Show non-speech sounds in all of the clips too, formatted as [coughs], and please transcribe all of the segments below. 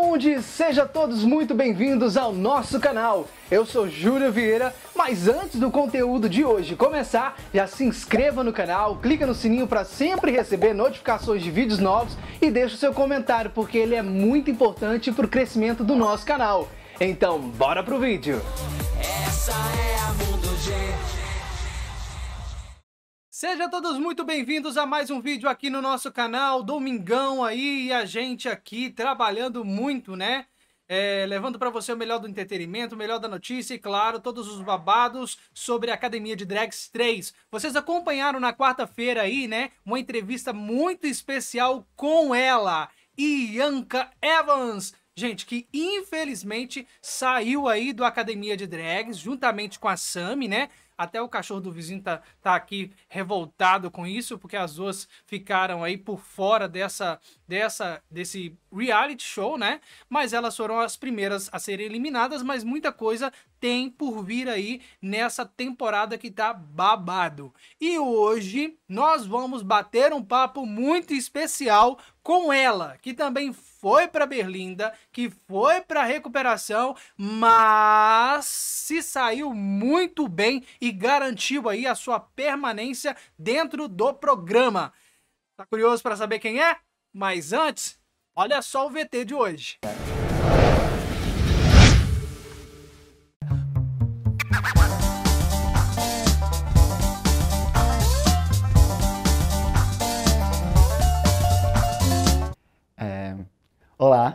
Mundi! Sejam todos muito bem-vindos ao nosso canal. Eu sou Júlio Vieira, mas antes do conteúdo de hoje começar, já se inscreva no canal, clica no sininho para sempre receber notificações de vídeos novos e deixe o seu comentário porque ele é muito importante para o crescimento do nosso canal. Então, bora pro vídeo! Essa é a Mundo Sejam todos muito bem-vindos a mais um vídeo aqui no nosso canal, domingão aí, e a gente aqui trabalhando muito, né? É, levando para você o melhor do entretenimento, o melhor da notícia e, claro, todos os babados sobre a Academia de Drags 3. Vocês acompanharam na quarta-feira aí, né, uma entrevista muito especial com ela, Ianka Evans. Gente, que infelizmente saiu aí do Academia de Drags, juntamente com a Sami, né? Até o cachorro do vizinho tá, tá aqui revoltado com isso, porque as duas ficaram aí por fora dessa, dessa desse reality show, né? Mas elas foram as primeiras a serem eliminadas, mas muita coisa tem por vir aí nessa temporada que tá babado. E hoje nós vamos bater um papo muito especial com ela, que também foi para Berlinda, que foi para recuperação, mas se saiu muito bem e garantiu aí a sua permanência dentro do programa. Tá curioso para saber quem é? Mas antes, olha só o VT de hoje.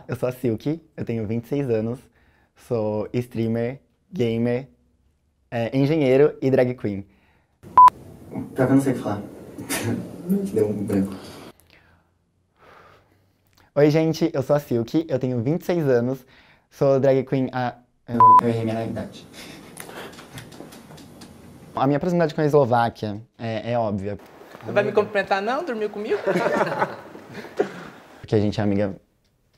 eu sou a Silk, eu tenho 26 anos, sou streamer, gamer, é, engenheiro e drag queen. Tá o que falar? [laughs] Deu um branco. Oi, gente, eu sou a Silk, eu tenho 26 anos, sou drag queen Eu, eu errei minha idade. A minha proximidade com a Eslováquia é, é óbvia. Não vai me cumprimentar, não? Dormiu comigo? [laughs] Porque a gente é amiga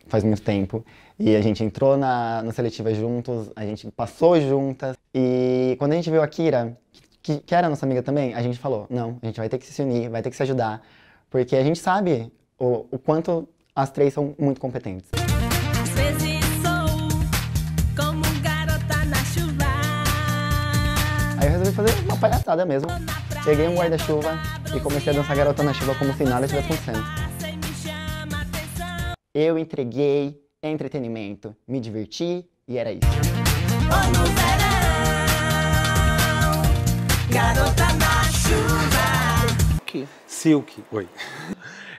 faz muito tempo. E a gente entrou na, na Seletiva juntos, a gente passou juntas. E quando a gente viu a Kira, que, que era nossa amiga também, a gente falou: não, a gente vai ter que se unir, vai ter que se ajudar, porque a gente sabe o, o quanto as três são muito competentes. Aí eu resolvi fazer uma palhaçada mesmo. Peguei um guarda-chuva e comecei a dançar garota na chuva como se nada estivesse acontecendo. Eu entreguei entretenimento, me diverti e era isso. Ou no verão, garota na chuva. Silk. Oi.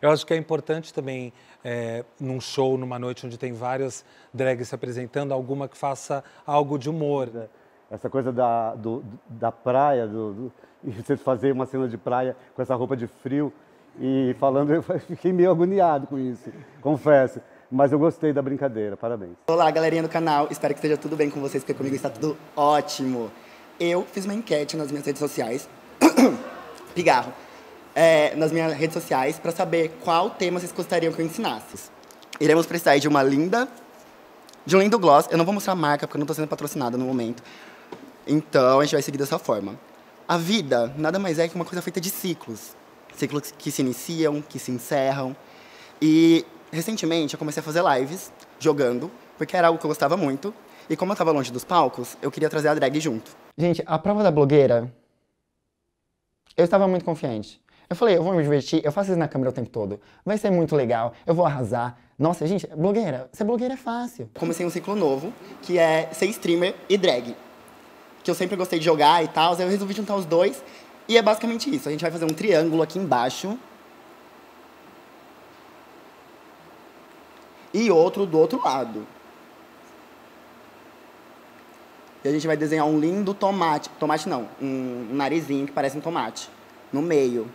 Eu acho que é importante também, é, num show, numa noite onde tem várias drags se apresentando, alguma que faça algo de humor. Né? Essa coisa da, do, da praia, do, do, você fazer uma cena de praia com essa roupa de frio, e falando, [laughs] eu fiquei meio agoniado com isso, confesso. Mas eu gostei da brincadeira, parabéns. Olá, galerinha do canal. Espero que esteja tudo bem com vocês, porque comigo está tudo ótimo. Eu fiz uma enquete nas minhas redes sociais. [coughs] Pigarro. É, nas minhas redes sociais para saber qual tema vocês gostariam que eu ensinasse. Iremos precisar de uma linda. De um lindo gloss. Eu não vou mostrar a marca, porque eu não estou sendo patrocinada no momento. Então a gente vai seguir dessa forma. A vida nada mais é que uma coisa feita de ciclos ciclos que se iniciam, que se encerram. E recentemente eu comecei a fazer lives jogando, porque era algo que eu gostava muito. E como eu estava longe dos palcos, eu queria trazer a drag junto. Gente, a prova da blogueira, eu estava muito confiante. Eu falei, eu vou me divertir, eu faço isso na câmera o tempo todo. Vai ser muito legal, eu vou arrasar. Nossa, gente, blogueira, ser blogueira é fácil. Comecei um ciclo novo, que é ser streamer e drag. Que eu sempre gostei de jogar e tal, aí eu resolvi juntar os dois e é basicamente isso. A gente vai fazer um triângulo aqui embaixo. E outro do outro lado. E a gente vai desenhar um lindo tomate. Tomate não, um narizinho que parece um tomate. No meio.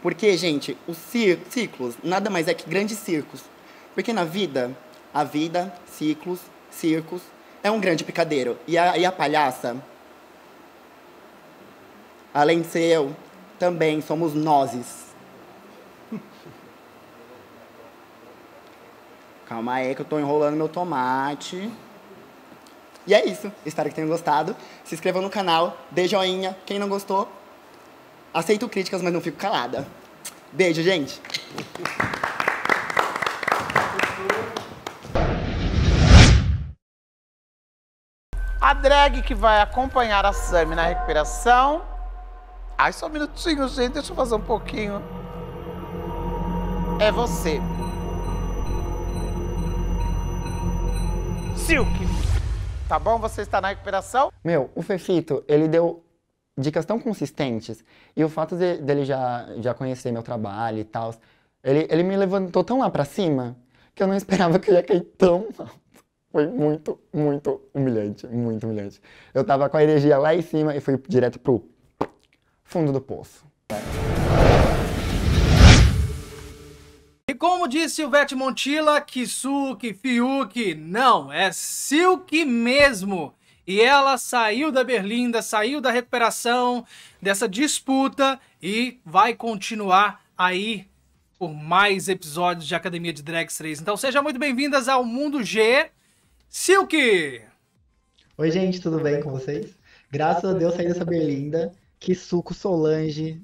Porque, gente, os ciclos nada mais é que grandes circos. Porque na vida, a vida, ciclos, circos, é um grande picadeiro. E a, e a palhaça Além de ser eu, também somos nós. [laughs] Calma aí que eu estou enrolando meu tomate. E é isso. Espero que tenham gostado. Se inscrevam no canal, dê joinha. Quem não gostou, aceito críticas, mas não fico calada. Beijo, gente. A drag que vai acompanhar a Sammy na recuperação Ai, só um minutinho, gente. Deixa eu fazer um pouquinho. É você. Silk. Tá bom? Você está na recuperação? Meu, o Fefito, ele deu dicas tão consistentes. E o fato de, dele já, já conhecer meu trabalho e tal, ele, ele me levantou tão lá pra cima que eu não esperava que eu ia cair tão alto. Foi muito, muito humilhante, muito humilhante. Eu tava com a energia lá em cima e fui direto pro fundo do poço. E como disse o Vete Montilla, Kisuke, Fiuk, não, é Silk mesmo. E ela saiu da Berlinda, saiu da recuperação dessa disputa e vai continuar aí por mais episódios de Academia de Drags 3. Então sejam muito bem-vindas ao Mundo G. Silk! Oi, gente, tudo bem com vocês? Graças a Deus saí dessa Berlinda que suco Solange,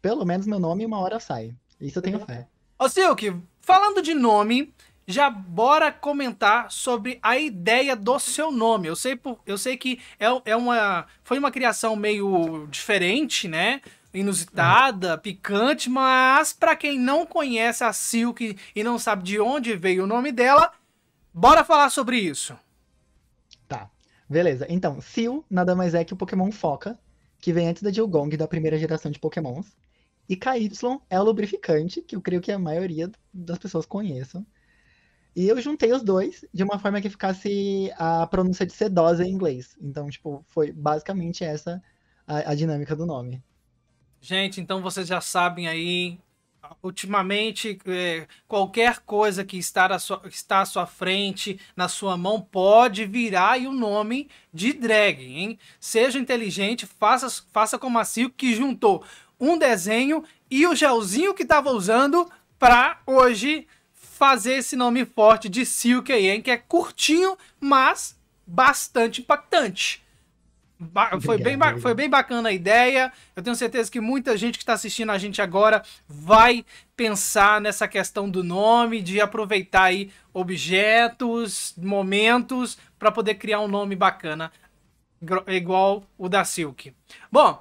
pelo menos meu nome, uma hora sai. Isso eu tenho fé. Ô Silk, falando de nome, já bora comentar sobre a ideia do seu nome. Eu sei, por, eu sei que é, é uma, foi uma criação meio diferente, né? Inusitada, picante, mas para quem não conhece a Silk e não sabe de onde veio o nome dela, bora falar sobre isso. Tá, beleza. Então, Sil nada mais é que o Pokémon Foca, que vem antes da Jilgong da primeira geração de Pokémons. E KY é o lubrificante, que eu creio que a maioria das pessoas conheçam. E eu juntei os dois de uma forma que ficasse a pronúncia de sedosa em inglês. Então, tipo, foi basicamente essa a, a dinâmica do nome. Gente, então vocês já sabem aí ultimamente é, qualquer coisa que está, sua, está à sua frente, na sua mão, pode virar o um nome de drag, hein? Seja inteligente, faça, faça como a Silk que juntou um desenho e o gelzinho que estava usando para hoje fazer esse nome forte de Silk aí, hein? Que é curtinho, mas bastante impactante. Obrigado, foi, bem foi bem bacana a ideia. Eu tenho certeza que muita gente que está assistindo a gente agora vai pensar nessa questão do nome, de aproveitar aí objetos, momentos, para poder criar um nome bacana, igual o da Silk. Bom,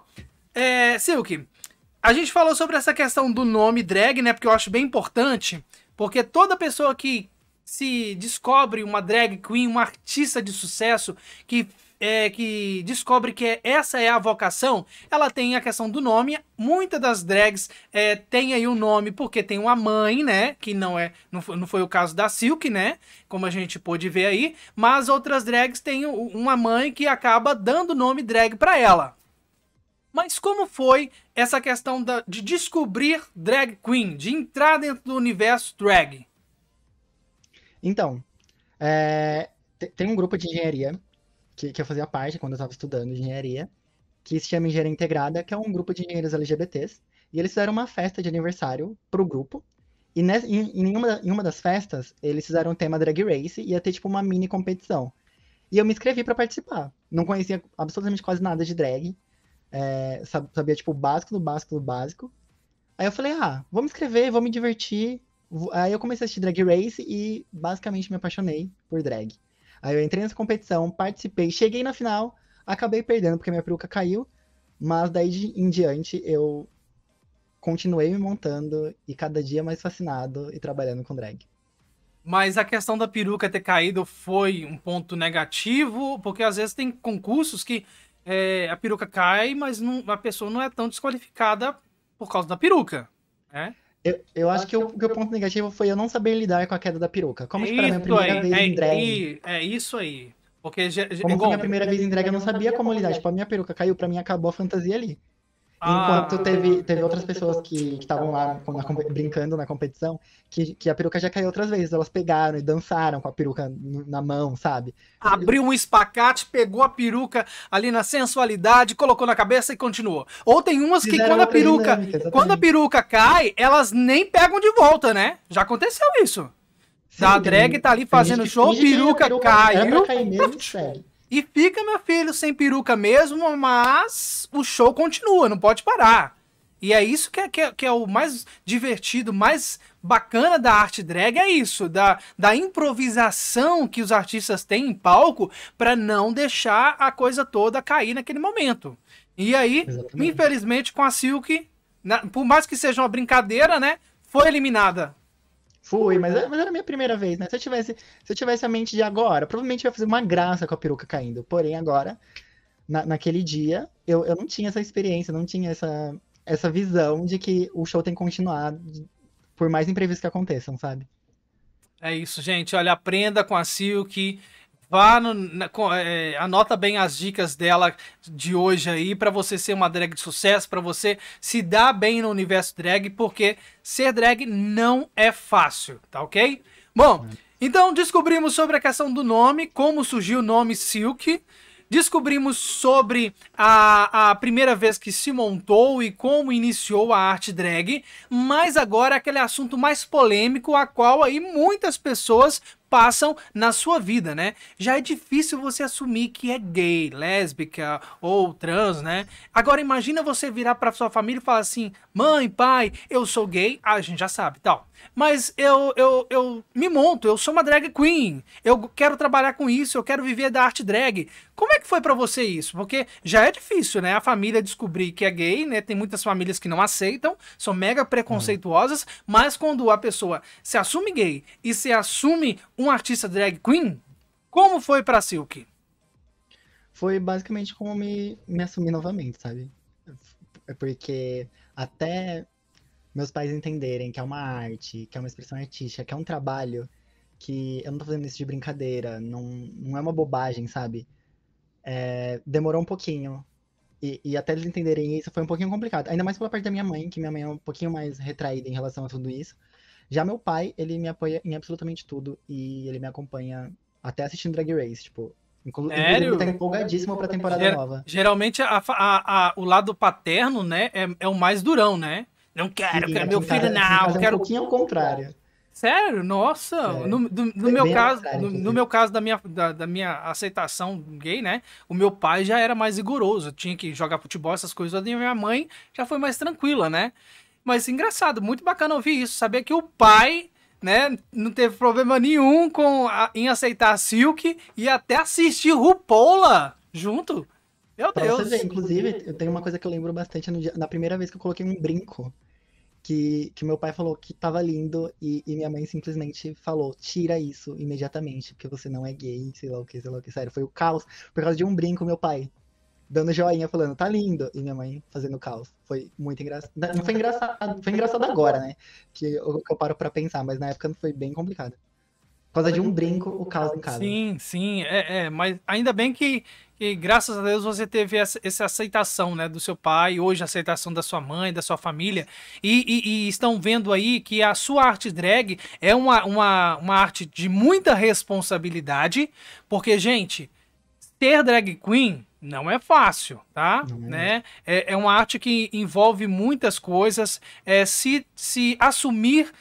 é, Silk, a gente falou sobre essa questão do nome drag, né? Porque eu acho bem importante, porque toda pessoa que se descobre uma drag queen, uma artista de sucesso que é, que descobre que essa é a vocação, ela tem a questão do nome. Muitas das drags é, tem aí o um nome porque tem uma mãe, né? Que não é, não foi, não foi o caso da Silk, né? Como a gente pôde ver aí. Mas outras drags têm uma mãe que acaba dando o nome drag para ela. Mas como foi essa questão da, de descobrir drag queen, de entrar dentro do universo drag? Então, é, tem um grupo de engenharia que, que eu fazia parte quando eu estava estudando engenharia, que se chama Engenharia Integrada, que é um grupo de engenheiros LGBTs, e eles fizeram uma festa de aniversário pro grupo, e em, em, uma, em uma das festas, eles fizeram o tema Drag Race, e ia ter tipo uma mini competição. E eu me inscrevi para participar. Não conhecia absolutamente quase nada de drag, é, sabia tipo o básico do básico do básico. Aí eu falei, ah, vou me inscrever, vou me divertir, Aí eu comecei a assistir Drag Race e basicamente me apaixonei por drag. Aí eu entrei nessa competição, participei, cheguei na final, acabei perdendo porque minha peruca caiu, mas daí em diante eu continuei me montando e cada dia mais fascinado e trabalhando com drag. Mas a questão da peruca ter caído foi um ponto negativo, porque às vezes tem concursos que é, a peruca cai, mas não, a pessoa não é tão desqualificada por causa da peruca, né? Eu, eu acho que o, que é o ponto negativo foi eu não saber lidar com a queda da peruca. Como é a minha primeira aí, vez é, em drag. É, é isso aí. Porque já, já, como foi minha primeira vez em drag, eu não sabia como lidar. Tipo, a minha peruca caiu, pra mim acabou a fantasia ali. Enquanto ah. teve, teve outras pessoas que estavam lá na, brincando na competição, que, que a peruca já caiu outras vezes. Elas pegaram e dançaram com a peruca na mão, sabe? Abriu um espacate, pegou a peruca ali na sensualidade, colocou na cabeça e continuou. Ou tem umas que quando a peruca. Dinâmica, quando a peruca cai, elas nem pegam de volta, né? Já aconteceu isso. Sim, da drag tá ali fazendo show, peruca, peruca caiu. Era pra cair mesmo, sério. E fica, meu filho, sem peruca mesmo, mas o show continua, não pode parar. E é isso que é, que é, que é o mais divertido, mais bacana da arte drag, é isso, da, da improvisação que os artistas têm em palco para não deixar a coisa toda cair naquele momento. E aí, Exatamente. infelizmente, com a Silk, na, por mais que seja uma brincadeira, né? Foi eliminada Fui, mas, é, mas era a minha primeira vez, né? Se eu, tivesse, se eu tivesse a mente de agora, provavelmente eu ia fazer uma graça com a peruca caindo. Porém, agora, na, naquele dia, eu, eu não tinha essa experiência, não tinha essa, essa visão de que o show tem que continuar por mais imprevistos que aconteçam, sabe? É isso, gente. Olha, aprenda com a Silk. Vá no, na, é, anota bem as dicas dela de hoje aí para você ser uma drag de sucesso, para você se dar bem no universo drag, porque ser drag não é fácil, tá ok? Bom, então descobrimos sobre a questão do nome, como surgiu o nome Silk, descobrimos sobre a, a primeira vez que se montou e como iniciou a arte drag, mas agora aquele assunto mais polêmico a qual aí muitas pessoas passam na sua vida, né? Já é difícil você assumir que é gay, lésbica ou trans, né? Agora imagina você virar para sua família e falar assim: "Mãe, pai, eu sou gay". Ah, a gente já sabe, tal. Mas eu eu, eu me monto, eu sou uma drag queen. Eu quero trabalhar com isso, eu quero viver da arte drag. Como é que foi para você isso? Porque já é difícil, né? A família descobrir que é gay, né? Tem muitas famílias que não aceitam, são mega preconceituosas, mas quando a pessoa se assume gay e se assume um artista drag queen? Como foi pra Silk? Foi basicamente como me, me assumir novamente, sabe? É porque até meus pais entenderem que é uma arte, que é uma expressão artística, que é um trabalho, que eu não tô fazendo isso de brincadeira, não, não é uma bobagem, sabe? É, demorou um pouquinho. E, e, até eles entenderem isso foi um pouquinho complicado. Ainda mais pela parte da minha mãe, que minha mãe é um pouquinho mais retraída em relação a tudo isso. Já meu pai, ele me apoia em absolutamente tudo e ele me acompanha até assistindo Drag Race, tipo. Inclu Sério? Ele tá empolgadíssimo pra temporada Ger nova. Geralmente a, a, a, o lado paterno, né, é, é, o mais durão, né? Não quero, Sim, quero é, meu filho, é, não, eu é quero. Um pouquinho ao contrário. Sério? Nossa! No, do, no meu caso, no, no, meu caso da minha, da, da, minha aceitação gay, né? O meu pai já era mais rigoroso, tinha que jogar futebol, essas coisas. E minha mãe já foi mais tranquila, né? Mas engraçado, muito bacana ouvir isso. Saber que o pai, né, não teve problema nenhum com a, em aceitar a Silk e até assistir Rupola junto. Meu pra Deus. ver, inclusive, eu tenho uma coisa que eu lembro bastante dia, na primeira vez que eu coloquei um brinco. Que, que meu pai falou que tava lindo e, e, minha mãe simplesmente falou: tira isso imediatamente, porque você não é gay, sei lá o que, sei lá o que. Sério, foi o caos por causa de um brinco, meu pai dando joinha, falando, tá lindo. E minha mãe fazendo caos. Foi muito engraçado. Não foi engraçado, foi engraçado agora, né? Que eu, eu paro pra pensar, mas na época foi bem complicado. Por causa de um brinco, o caos em casa. Sim, sim, é, é mas ainda bem que, que, graças a Deus, você teve essa, essa, aceitação, né, do seu pai, hoje a aceitação da sua mãe, da sua família, e, e, e estão vendo aí que a sua arte drag é uma, uma, uma arte de muita responsabilidade, porque, gente, ser drag queen não é fácil, tá? É. Né? É, é, uma arte que envolve muitas coisas. É, se, se assumir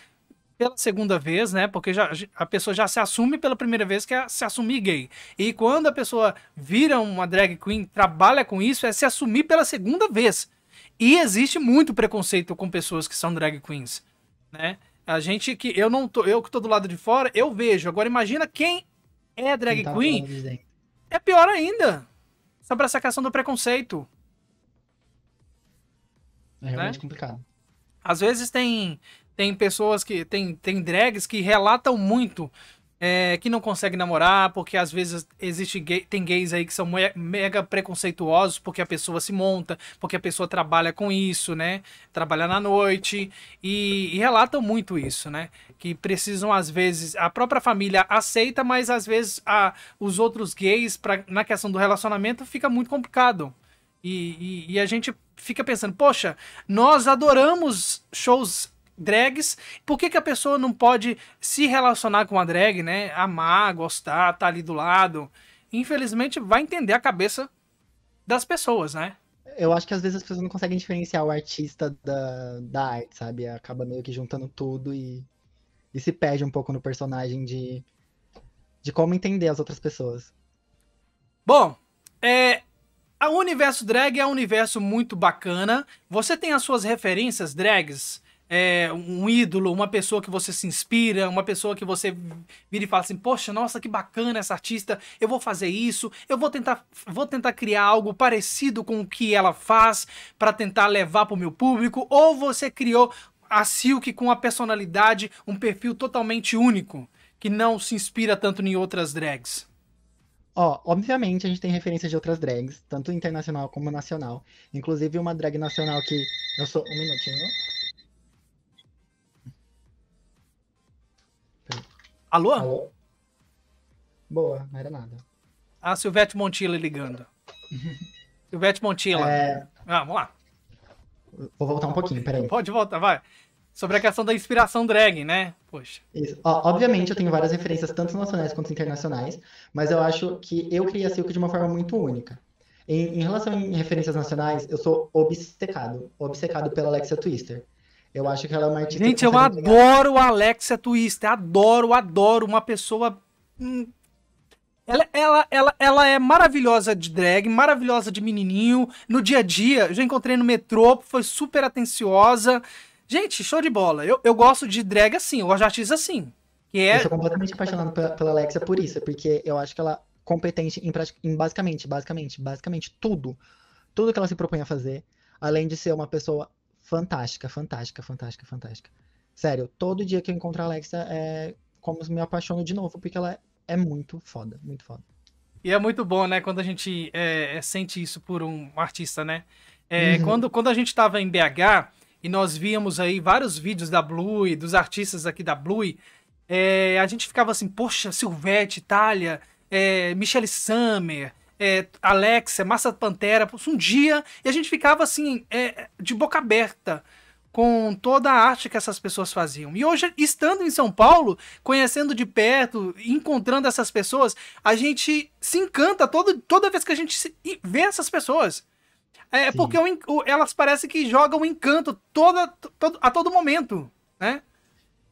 pela segunda vez, né? Porque já, a pessoa já se assume pela primeira vez que é se assumir gay. E quando a pessoa vira uma drag queen, trabalha com isso, é se assumir pela segunda vez. E existe muito preconceito com pessoas que são drag queens, né? A gente que eu não tô, eu que tô do lado de fora, eu vejo. Agora imagina quem é drag quem tá queen. É pior ainda sobre essa questão do preconceito. É realmente né? complicado. Às vezes tem tem pessoas que tem tem drags que relatam muito é, que não consegue namorar, porque às vezes existe gay, tem gays aí que são mega preconceituosos porque a pessoa se monta, porque a pessoa trabalha com isso, né? Trabalha na noite e, e relatam muito isso, né? Que precisam às vezes a própria família aceita, mas às vezes a, os outros gays pra, na questão do relacionamento fica muito complicado. E, e, e a gente fica pensando, poxa, nós adoramos shows drags. Por que, que a pessoa não pode se relacionar com a drag, né? Amar, gostar, tá ali do lado. Infelizmente, vai entender a cabeça das pessoas, né? Eu acho que às vezes as pessoas não conseguem diferenciar o artista da, da arte, sabe? Acaba meio que juntando tudo e, e se perde um pouco no personagem de, de como entender as outras pessoas. Bom, é, o universo drag é um universo muito bacana. Você tem as suas referências drags é, um ídolo, uma pessoa que você se inspira, uma pessoa que você vira e fala assim: Poxa, nossa, que bacana essa artista, eu vou fazer isso, eu vou tentar, vou tentar criar algo parecido com o que ela faz para tentar levar para o meu público, ou você criou a Silk com a personalidade, um perfil totalmente único, que não se inspira tanto em outras drags? Ó, oh, obviamente a gente tem referências de outras drags, tanto internacional como nacional. Inclusive uma drag nacional que. Eu sou. Um minutinho. Alô? Alô? Boa, não era nada. A ah, Silvete Montilla ligando. [laughs] Silvete Montilla. É... Ah, vamos lá. Vou voltar um pouquinho, peraí. Pode voltar, vai. Sobre a questão da inspiração drag, né? Poxa. Isso. Ó, obviamente eu tenho várias referências, tanto nacionais quanto internacionais, mas eu acho que eu criei a Silk de uma forma muito única. Em, em relação a referências nacionais, eu sou obcecado, obcecado pela Alexia Twister. Eu acho que ela é uma artista. Gente, eu adoro a Alexia é Twister. Adoro, adoro. Uma pessoa. Hum. ela, ela, ela, ela é maravilhosa de drag, maravilhosa de menininho. No dia a dia, já encontrei no metrô, foi super atenciosa. Gente, show de bola. Eu, eu gosto de drag assim, eu gosto de artista assim. Que é... Eu sou completamente apaixonado pela, pela Alexia por isso, porque eu acho que ela é competente em, em basicamente, basicamente, basicamente tudo. Tudo que ela se propõe a fazer. Além de ser uma pessoa fantástica, fantástica, fantástica, fantástica. Sério, todo dia que eu encontro a Alexa é como me apaixono de novo, porque ela é muito foda, muito foda. E é muito bom, né, quando a gente é, é sente isso por um artista, né? É, uhum. quando, quando a gente estava em BH e nós víamos aí vários vídeos da Blue, dos artistas aqui da Blue, é, a gente ficava assim, poxa, Silvete, Itália, é, Michelle Summer, é, Alexia, é Massa Pantera, um dia, e a gente ficava assim, é, de boca aberta com toda a arte que essas pessoas faziam. E hoje, estando em São Paulo, conhecendo de perto, encontrando essas pessoas, a gente se encanta todo, toda vez que a gente se, vê essas pessoas. É Sim. porque é o, elas parecem que jogam encanto toda, todo, a todo momento, né?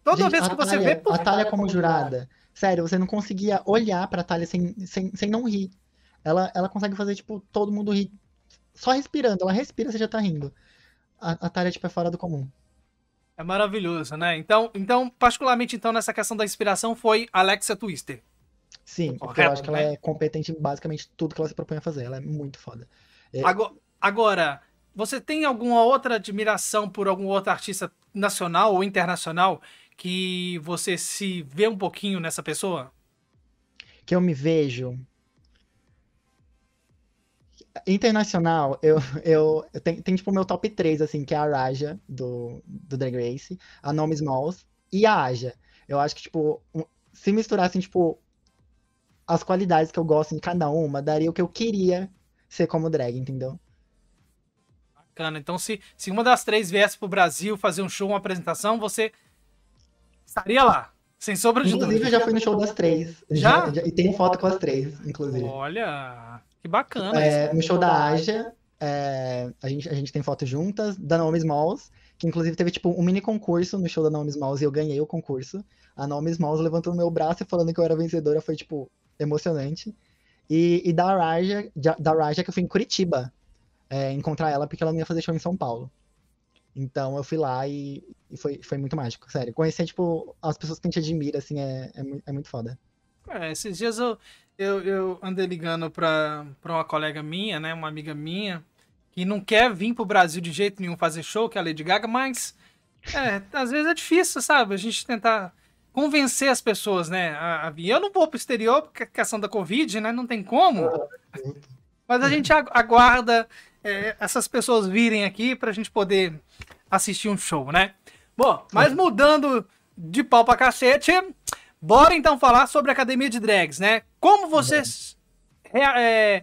Toda gente, vez que você vê... a Talha como é jurada. Sério, você não conseguia olhar pra Talha sem, sem, sem não rir. Ela, ela consegue fazer, tipo, todo mundo rir. Só respirando. Ela respira, você já tá rindo. A, a Tária, tipo, é fora do comum. É maravilhoso, né? Então, então, particularmente, então, nessa questão da inspiração foi Alexa Twister. Sim, Correto, eu acho que ela né? é competente em basicamente tudo que ela se propõe a fazer. Ela é muito foda. É... Agora, você tem alguma outra admiração por algum outro artista nacional ou internacional que você se vê um pouquinho nessa pessoa? Que eu me vejo. Internacional, eu, eu, eu tem, tem tipo o meu top 3, assim, que é a Raja, do, do Drag Race, a Nomi Smalls e a Aja. Eu acho que, tipo, se misturassem, tipo, as qualidades que eu gosto em cada uma, daria o que eu queria ser como drag, entendeu? Bacana. Então, se, se uma das três viesse pro Brasil fazer um show, uma apresentação, você estaria lá. Sem sobra de dúvida. Inclusive, eu já fui no show das três. Já? já? já e tem foto com as três, inclusive. Olha! Que bacana. É, no show da Aja, é, a, gente, a gente tem foto juntas, da Naomi Smalls, que inclusive teve tipo um mini concurso no show da Naomi Smalls e eu ganhei o concurso. A Naomi Smalls levantou o meu braço e falando que eu era vencedora foi tipo emocionante. E, e da, Raja, da Raja, que eu fui em Curitiba é, encontrar ela, porque ela não ia fazer show em São Paulo. Então eu fui lá e, e, foi, foi muito mágico, sério. Conhecer, tipo, as pessoas que a gente admira, assim, é, é, é muito foda. É, esses dias eu, eu, eu andei ligando pra, pra uma colega minha, né? Uma amiga minha, que não quer vir pro Brasil de jeito nenhum fazer show, que é a Lady Gaga, mas é, às vezes é difícil, sabe? A gente tentar convencer as pessoas, né? A, a vir. Eu não vou pro exterior porque a é questão da Covid, né? Não tem como. Ah, mas a gente aguarda é, essas pessoas virem aqui pra gente poder assistir um show, né? Bom, mas é. mudando de pau pra cacete. Bora então falar sobre a academia de drags, né? Como você rea é,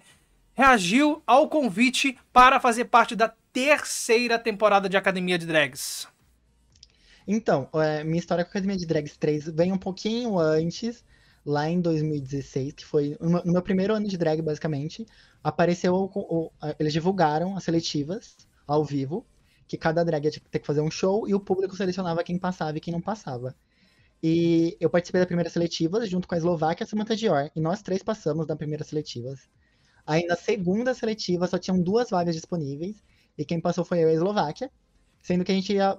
reagiu ao convite para fazer parte da terceira temporada de Academia de Drags? Então, é, minha história com a Academia de Drags 3 vem um pouquinho antes, lá em 2016, que foi no meu primeiro ano de drag, basicamente. Apareceu, eles divulgaram as seletivas ao vivo, que cada drag que ter que fazer um show e o público selecionava quem passava e quem não passava. E eu participei da primeira seletiva junto com a Eslováquia e a Samantha Dior. E nós três passamos da primeira seletiva. Aí na segunda seletiva só tinham duas vagas disponíveis. E quem passou foi eu e a Eslováquia. Sendo que a gente ia.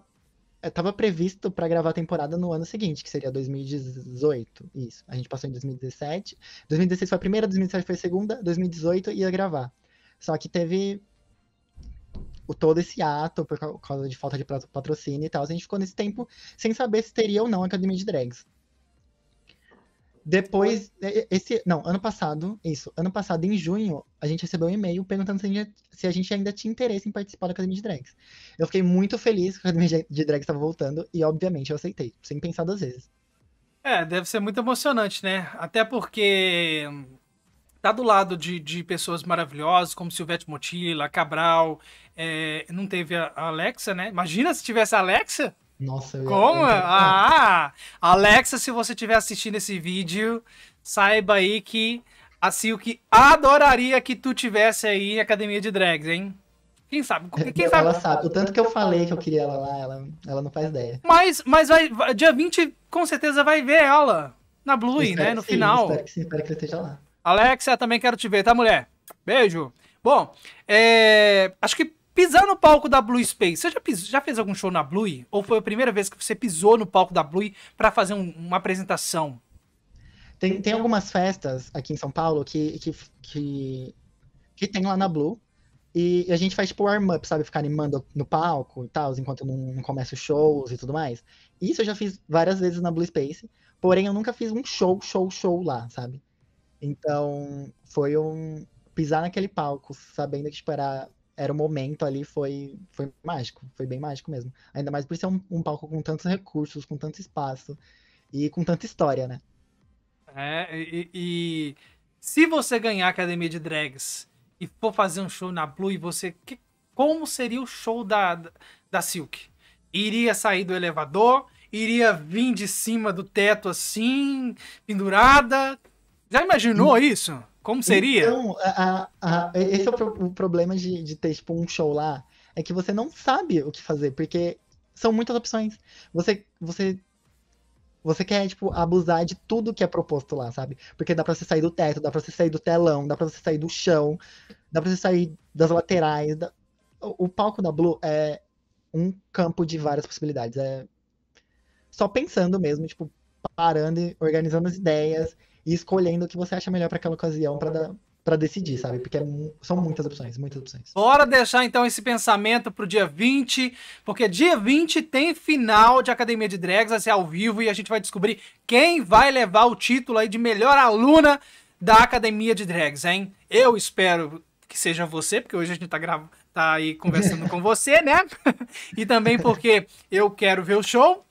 Eh, tava previsto para gravar a temporada no ano seguinte, que seria 2018. Isso. A gente passou em 2017. 2016 foi a primeira, 2017 foi a segunda, 2018 ia gravar. Só que teve o, todo esse ato por causa de falta de patrocínio e tal. A gente ficou nesse tempo sem saber se teria ou não a Academia de Drags. Depois, esse. Não, ano passado, isso. Ano passado, em junho, a gente recebeu um e-mail perguntando se a, gente, se a gente ainda tinha interesse em participar da Academia de Drags. Eu fiquei muito feliz que a Academia de Drags estava voltando e, obviamente, eu aceitei, sem pensar duas vezes. É, deve ser muito emocionante, né? Até porque tá do lado de, de pessoas maravilhosas, como Silvete Motila, Cabral, é, não teve a Alexa, né? Imagina se tivesse a Alexa. Nossa, eu Como? Ia... Ah! Alexa, se você estiver assistindo esse vídeo, saiba aí que a que adoraria que tu tivesse aí em Academia de Drags, hein? Quem sabe? Quem sabe? Ela sabe. O tanto que eu falei que eu queria ela lá, ela, ela não faz ideia. Mas, mas vai, dia 20, com certeza, vai ver ela na Blue, né? No sim, final. Espero que sim, espero que ela esteja lá. Alexia, também quero te ver, tá, mulher? Beijo. Bom, é... acho que pisar no palco da Blue Space. Você já, pis... já fez algum show na Blue? Ou foi a primeira vez que você pisou no palco da Blue para fazer um, uma apresentação? Tem, tem algumas festas aqui em São Paulo que, que, que, que tem lá na Blue. E a gente faz tipo warm-up, sabe? Ficar animando no palco e tal, enquanto não começa os shows e tudo mais. Isso eu já fiz várias vezes na Blue Space. Porém, eu nunca fiz um show, show, show lá, sabe? Então, foi um. Pisar naquele palco, sabendo que esperar tipo, era o momento ali, foi, foi mágico. Foi bem mágico mesmo. Ainda mais por ser um, um palco com tantos recursos, com tanto espaço e com tanta história, né? É, e, e se você ganhar a Academia de Drags e for fazer um show na Blue, você. Que, como seria o show da, da Silk? Iria sair do elevador? Iria vir de cima do teto assim, pendurada? Já imaginou então, isso? Como seria? Então, a, a, a, esse é o, o problema de, de ter, tipo, um show lá. É que você não sabe o que fazer, porque são muitas opções. Você, você você quer, tipo, abusar de tudo que é proposto lá, sabe? Porque dá pra você sair do teto, dá pra você sair do telão, dá pra você sair do chão, dá pra você sair das laterais. Da... O, o palco da Blue é um campo de várias possibilidades. É só pensando mesmo, tipo, parando e organizando as ideias e escolhendo o que você acha melhor para aquela ocasião para dar para decidir, sabe? Porque é são muitas opções, muitas opções. Bora deixar então esse pensamento pro dia 20, porque dia 20 tem final de Academia de Drags, vai ser ao vivo e a gente vai descobrir quem vai levar o título aí de melhor aluna da Academia de Drags, hein? Eu espero que seja você, porque hoje a gente tá gravando tá aí conversando com você, né? [laughs] e também porque eu quero ver o show.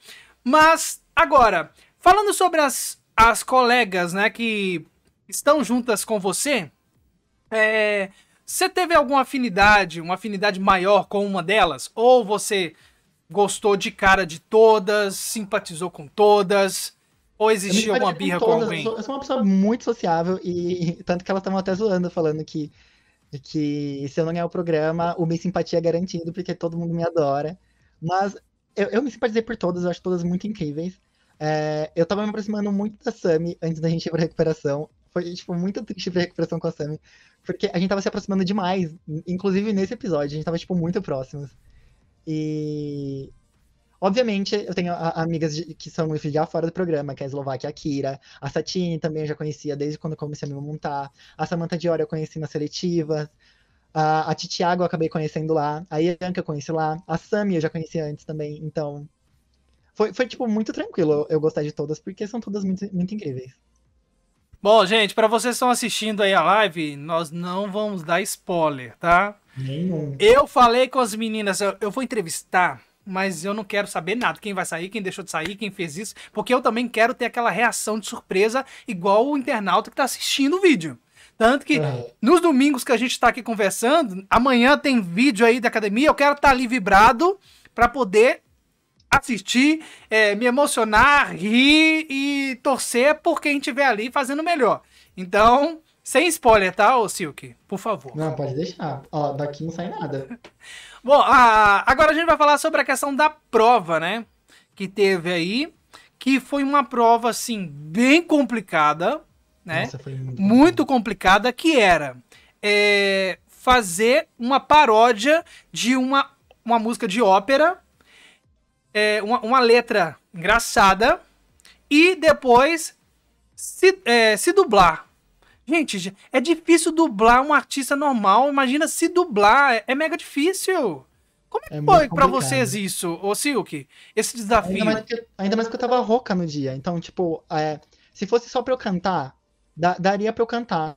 Mas agora, falando sobre as as colegas, né, que estão juntas com você, é, você teve alguma afinidade, uma afinidade maior com uma delas? Ou você gostou de cara de todas, simpatizou com todas? Ou existiu uma birra com, todas, com alguém? Eu sou, eu sou, uma pessoa muito sociável e [laughs] tanto que elas estavam até zoando, falando que, que se eu não ganhar o programa, o meu simpatia é garantido, porque todo mundo me adora. Mas eu, eu me simpatizei por todas, eu acho todas muito incríveis. É, eu tava me aproximando muito da Sami antes da gente ir pra recuperação. Foi, tipo, muito triste ver a recuperação com a Sami. Porque a gente tava se aproximando demais. Inclusive nesse episódio, a gente tava, tipo, muito próximos. E. Obviamente, eu tenho a, a amigas de, que são já fora do programa, que é a Eslováquia a Kira, a Satine também eu já conhecia desde quando comecei a me montar, a Samantha Dior eu conheci na seletiva. a, a Titiago eu acabei conhecendo lá, a que eu conheci lá, a Sami eu já conhecia antes também, então foi, foi tipo, muito tranquilo eu gostar de todas, porque são todas muito, muito incríveis. Bom, gente, para vocês que estão assistindo aí a live, nós não vamos dar spoiler, tá? Nenhum. Eu falei com as meninas, eu, eu vou entrevistar, mas eu não quero saber nada. Quem vai sair, quem deixou de sair, quem fez isso, porque eu também quero ter aquela reação de surpresa, igual o internauta que tá assistindo o vídeo. Tanto que é. nos domingos que a gente está aqui conversando, amanhã tem vídeo aí da academia, eu quero estar tá ali vibrado para poder assistir, é, me emocionar, rir e torcer por quem estiver ali fazendo melhor. Então, sem spoiler, tá, ô Silk? Por favor. Não, pode deixar. Ó, daqui não sai nada. [laughs] Bom, a, agora a gente vai falar sobre a questão da prova, né? Que teve aí, que foi uma prova, assim, bem complicada, né? Nossa, foi muito, muito complicada, que era é, fazer uma paródia de uma, uma música de ópera é, uma, uma, letra engraçada e depois se, é, se dublar. Gente, é difícil dublar um artista normal. Imagina se dublar. É, é mega difícil. Como é foi pra vocês isso, ô Silk? Esse desafio? Ainda mais, que, ainda mais que eu tava rouca no dia. Então, tipo, é, se fosse só pra eu cantar, da, daria pra eu cantar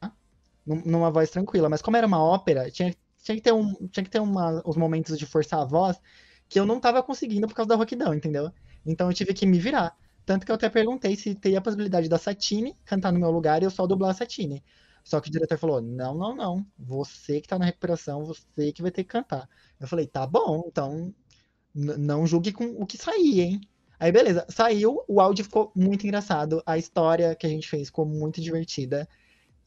numa voz tranquila. Mas como era uma ópera, tinha, tinha que ter, um, tinha que ter uma, os momentos de forçar a voz que eu não tava conseguindo por causa da roquidão, entendeu? Então eu tive que me virar. Tanto que eu até perguntei se teria a possibilidade da Satine cantar no meu lugar e eu só dublar a Satine. Só que o diretor falou: não, não, não. Você que tá na recuperação, você que vai ter que cantar. Eu falei: tá bom, então não julgue com o que sair, hein? Aí beleza, saiu, o áudio ficou muito engraçado, a história que a gente fez ficou muito divertida.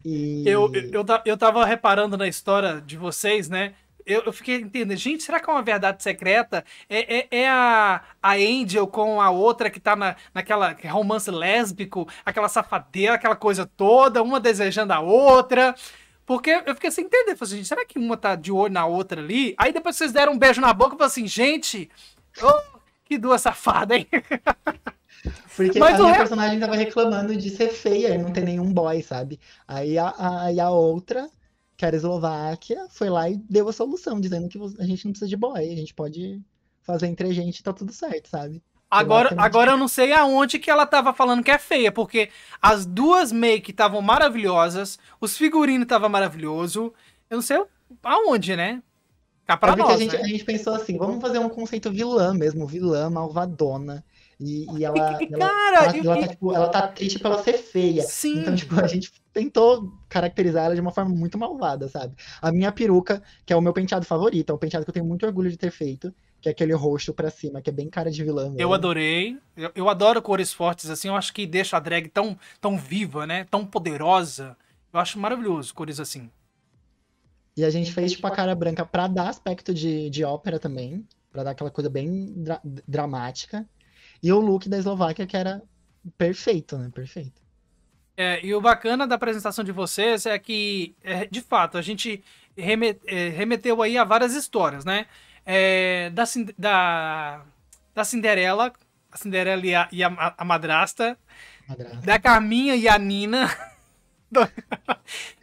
E... Eu, eu, eu tava reparando na história de vocês, né? eu, eu fiquei entendendo. Gente, será que é uma verdade secreta? É, é, é a, a Angel com a outra que tá na, naquela é romance lésbico, aquela safadeira, aquela coisa toda, uma desejando a outra. Porque eu fiquei sem entender. Falei assim, será que uma tá de olho na outra ali? Aí depois vocês deram um beijo na boca e falaram assim, gente, oh, que duas safadas, hein? [laughs] Porque Mas a minha personagem tava reclamando de ser feia e não ter nenhum boy, sabe? Aí a, a, a outra que era Eslováquia, foi lá e deu a solução, dizendo que a gente não precisa de boy, a gente pode fazer entre a gente e tá tudo certo, sabe? Agora, agora eu não sei aonde que ela tava falando que é feia, porque as duas make estavam maravilhosas, os figurinos estavam maravilhoso. Eu não sei aonde, né? Cá pra é nós, a gente, né? a gente pensou assim, vamos fazer um conceito vilã mesmo, vilã, malvadona. E, e ela, [laughs] Cara, ela, ela, ela, tá, tipo, ela tá triste pra ela ser feia. Sim. Então, tipo, a gente tentou caracterizar ela de uma forma muito malvada, sabe? A minha peruca, que é o meu penteado favorito, é um penteado que eu tenho muito orgulho de ter feito, que é aquele roxo pra cima, que é bem cara de vilã mesmo. Eu adorei. Eu, eu adoro cores fortes, assim, eu acho que deixa a drag tão, tão viva, né? Tão poderosa. Eu acho maravilhoso cores assim. E a gente fez, tipo, a cara branca pra dar aspecto de, de ópera também, pra dar aquela coisa bem dra dramática. E o look da Eslováquia, que era perfeito, né? Perfeito. É, e o bacana da apresentação de vocês é que, é, de fato, a gente é, remeteu aí a várias histórias, né? É, da, da, da Cinderela, a Cinderela e a, e a, a madrasta, madrasta, da Carminha e a Nina, [laughs]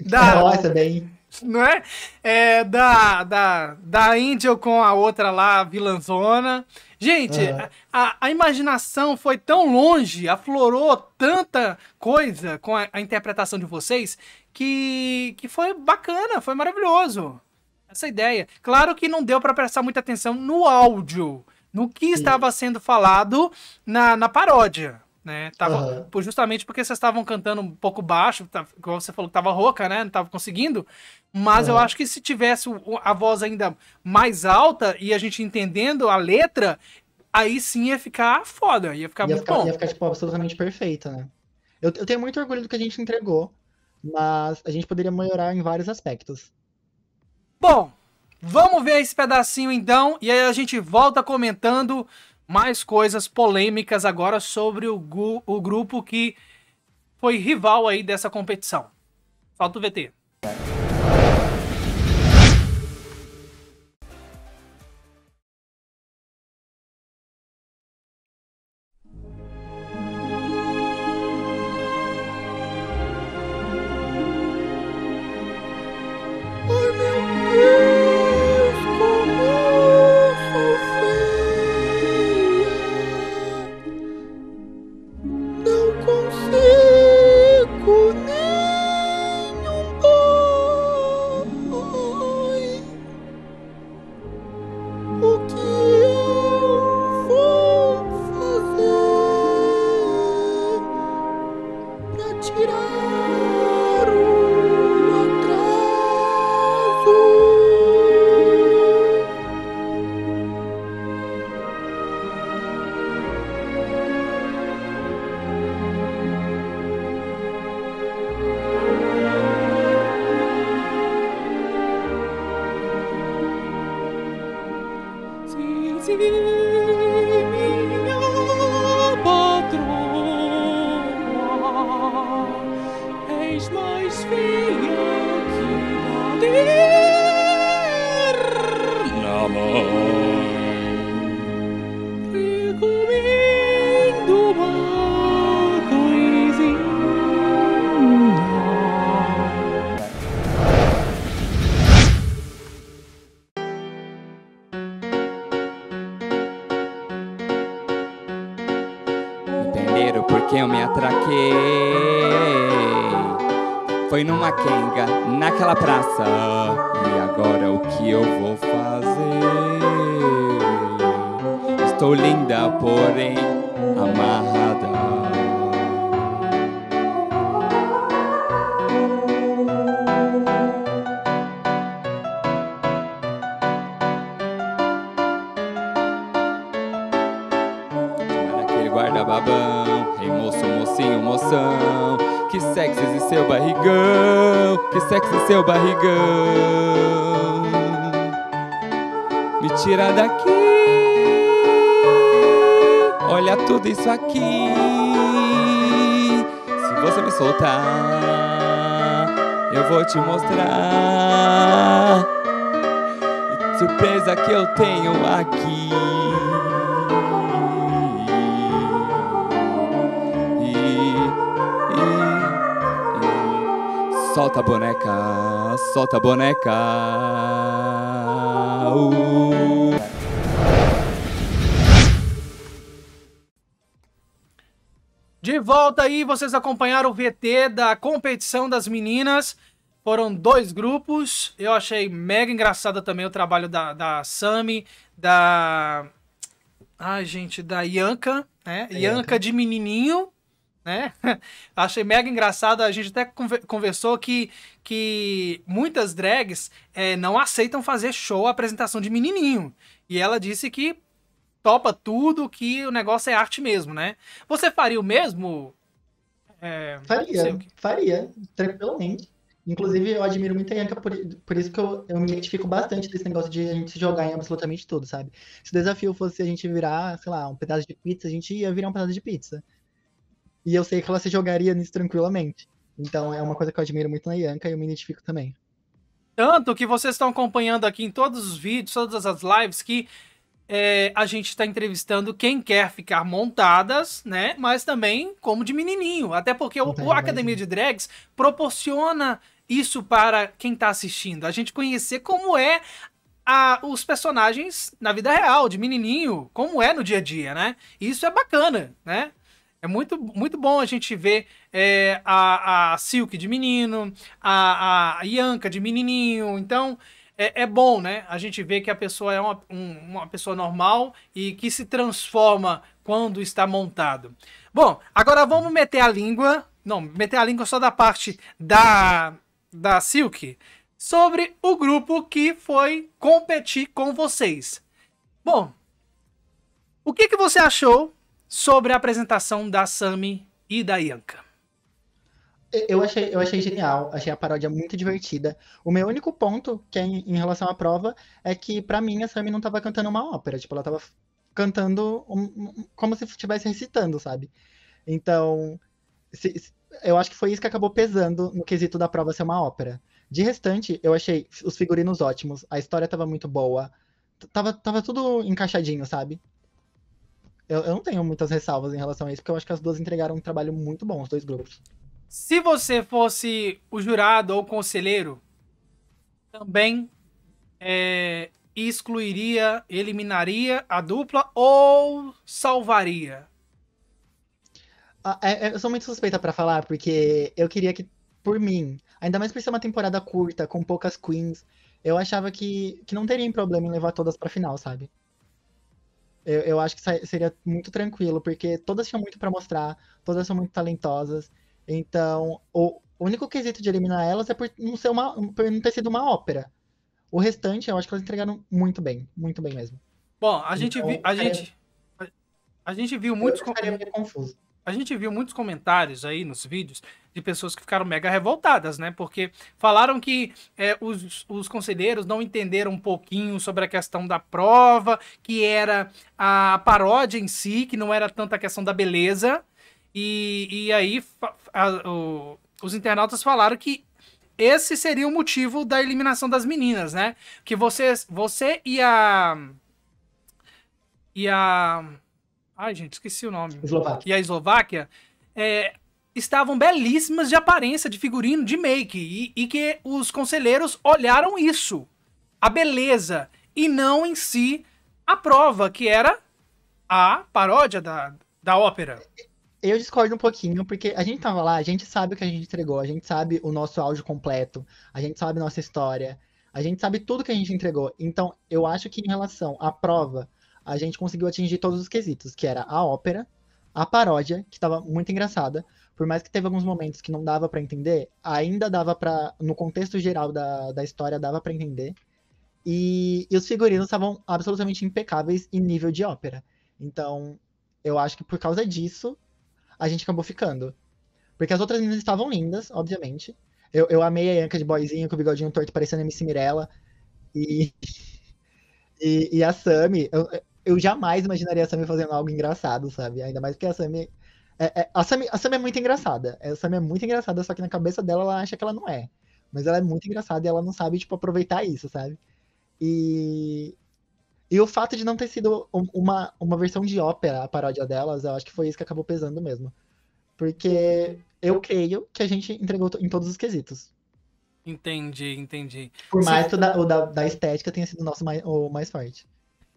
da... Nossa, é bem... Não é? é da, da, da Angel com a outra lá, a vilãzona, Gente, uhum. a, a, imaginação foi tão longe, aflorou tanta coisa com a, a, interpretação de vocês que, que foi bacana, foi maravilhoso. Essa ideia. Claro que não deu para prestar muita atenção no áudio, no que Sim. estava sendo falado na, na paródia né? Tava, uhum. justamente porque vocês estavam cantando um pouco baixo, tá, você falou que tava rouca, né? Não tava conseguindo. Mas uhum. eu acho que se tivesse a voz ainda mais alta e a gente entendendo a letra, aí sim ia ficar foda, ia ficar ia muito ficar, bom. Ia ficar, tipo, absolutamente perfeita, né? Eu, eu tenho muito orgulho do que a gente entregou, mas a gente poderia melhorar em vários aspectos. Bom, vamos ver esse pedacinho então, e aí a gente volta comentando mais coisas polêmicas agora sobre o, gu, o grupo que foi rival aí dessa competição. Falta o VT. Namo Kenga naquela praça. E agora o que eu vou fazer? Estou linda, porém amarra. seu barrigão. Me tira daqui, olha tudo isso aqui. Se você me soltar, eu vou te mostrar. surpresa que eu tenho aqui. Solta a boneca, solta a boneca. Uh. De volta aí, vocês acompanharam o VT da competição das meninas. Foram dois grupos. Eu achei mega engraçado também o trabalho da, da Sami, da. Ai, gente, da Yanka, né? É Yanka de menininho né? [laughs] Achei mega engraçado. A gente até conversou que, que muitas drags é, não aceitam fazer show, apresentação de menininho. E ela disse que topa tudo, que o negócio é arte mesmo, né? Você faria o mesmo? É, faria, o faria, tranquilamente. Inclusive, eu admiro muito a Yanka, por, por isso que eu, eu me identifico bastante desse negócio de a gente se jogar em absolutamente tudo, sabe? Se o desafio fosse a gente virar, sei lá, um pedaço de pizza, a gente ia virar um pedaço de pizza. E eu sei que ela se jogaria nisso tranquilamente. Então é uma coisa que eu admiro muito na Ianca e eu me identifico também. Tanto que vocês estão acompanhando aqui em todos os vídeos, todas as lives, que é, a gente está entrevistando quem quer ficar montadas, né? Mas também como de menininho. Até porque o, o Academia de Drags proporciona isso para quem está assistindo. A gente conhecer como é a, os personagens na vida real, de menininho, como é no dia a dia, né? isso é bacana, né? É muito, muito bom a gente ver é, a, a Silk de menino, a, a de menininho. Então, é, é, bom, né? A gente vê que a pessoa é uma, um, uma pessoa normal e que se transforma quando está montado. Bom, agora vamos meter a língua. Não, meter a língua só da parte da, da Silk sobre o grupo que foi competir com vocês. Bom, o que, que você achou sobre a apresentação da Sami e da Yanka. Eu achei, eu achei genial, achei a paródia muito divertida. O meu único ponto, que é em, em relação à prova, é que para mim a Sami não tava cantando uma ópera, tipo, ela tava cantando um, um, como se estivesse recitando, sabe? Então, se, se, eu acho que foi isso que acabou pesando no quesito da prova ser uma ópera. De restante, eu achei os figurinos ótimos, a história tava muito boa, tava, tava tudo encaixadinho, sabe? Eu, eu não tenho muitas ressalvas em relação a isso, porque eu acho que as duas entregaram um trabalho muito bom, os dois grupos. Se você fosse o jurado ou o conselheiro, também é, excluiria, eliminaria a dupla ou salvaria? Ah, é, é eu sou muito suspeita para falar, porque eu queria que, por mim, ainda mais por ser uma temporada curta, com poucas queens, eu achava que, que não teria problema em levar todas pra final, sabe? Eu, eu acho que seria muito tranquilo, porque todas tinham muito para mostrar, todas são muito talentosas. Então, o único quesito de eliminar elas é por não, ser uma, por não ter sido uma ópera. O restante, eu acho que elas entregaram muito bem, muito bem mesmo. Bom, a gente, então, a, é, gente, a, a gente viu muitos. Eu ficaria meio confuso a gente viu muitos comentários aí nos vídeos de pessoas que ficaram mega revoltadas, né? Porque falaram que é, os, os conselheiros não entenderam um pouquinho sobre a questão da prova, que era a paródia em si, que não era tanta a questão da beleza. E, e aí a, o, os internautas falaram que esse seria o motivo da eliminação das meninas, né? Que você, você e a. E a Ai, gente, esqueci o nome. Eslováquia. E a Eslováquia é, estavam belíssimas de aparência, de figurino, de make. E, e que os conselheiros olharam isso. A beleza. E não em si a prova, que era a paródia da, da ópera. Eu discordo um pouquinho, porque a gente tava lá, a gente sabe o que a gente entregou, a gente sabe o nosso áudio completo, a gente sabe nossa história, a gente sabe tudo que a gente entregou. Então, eu acho que em relação à prova, a gente conseguiu atingir todos os quesitos, que era a ópera, a paródia, que estava muito engraçada. Por mais que teve alguns momentos que não dava para entender, ainda dava para no contexto geral da, da história dava para entender. E, e os figurinos estavam absolutamente impecáveis em nível de ópera. Então, eu acho que por causa disso a gente acabou ficando. Porque as outras meninas estavam lindas, obviamente. Eu, eu amei a Yanka de boyzinho com o bigodinho torto parecendo MC Mirella. E, [laughs] e, e a Sami, eu jamais imaginaria a Sammy fazendo algo engraçado, sabe? Ainda mais porque a Sammy. É, é, a, Sammy a Sammy é muito engraçada. É, a Sammy é muito engraçada, só que na cabeça dela ela acha que ela não é. Mas ela é muito engraçada e ela não sabe, tipo, aproveitar isso, sabe? E. E o fato de não ter sido uma, uma versão de ópera a paródia delas, eu acho que foi isso que acabou pesando mesmo. Porque eu creio que a gente entregou em todos os quesitos. Entendi, entendi. Por mais que o, da, o da, da, estética tenha sido o nosso mais, o mais forte.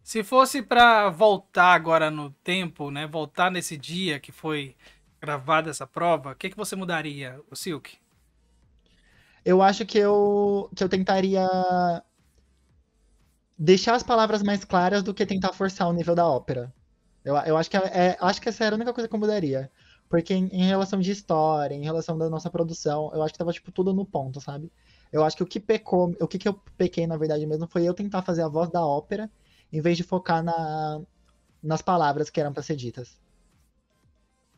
Se fosse para voltar agora no tempo, né? Voltar nesse dia que foi gravada essa prova, o que, que você mudaria, o Silk? Eu acho que eu, que eu tentaria deixar as palavras mais claras do que tentar forçar o nível da ópera. Eu, eu acho, que é, acho que essa era a única coisa que eu mudaria. Porque em, em relação de história, em relação da nossa produção, eu acho que tava, tipo, tudo no ponto, sabe? Eu acho que o que pecou, o que, que eu pequei, na verdade mesmo, foi eu tentar fazer a voz da ópera em vez de focar na, nas palavras que eram para ser ditas.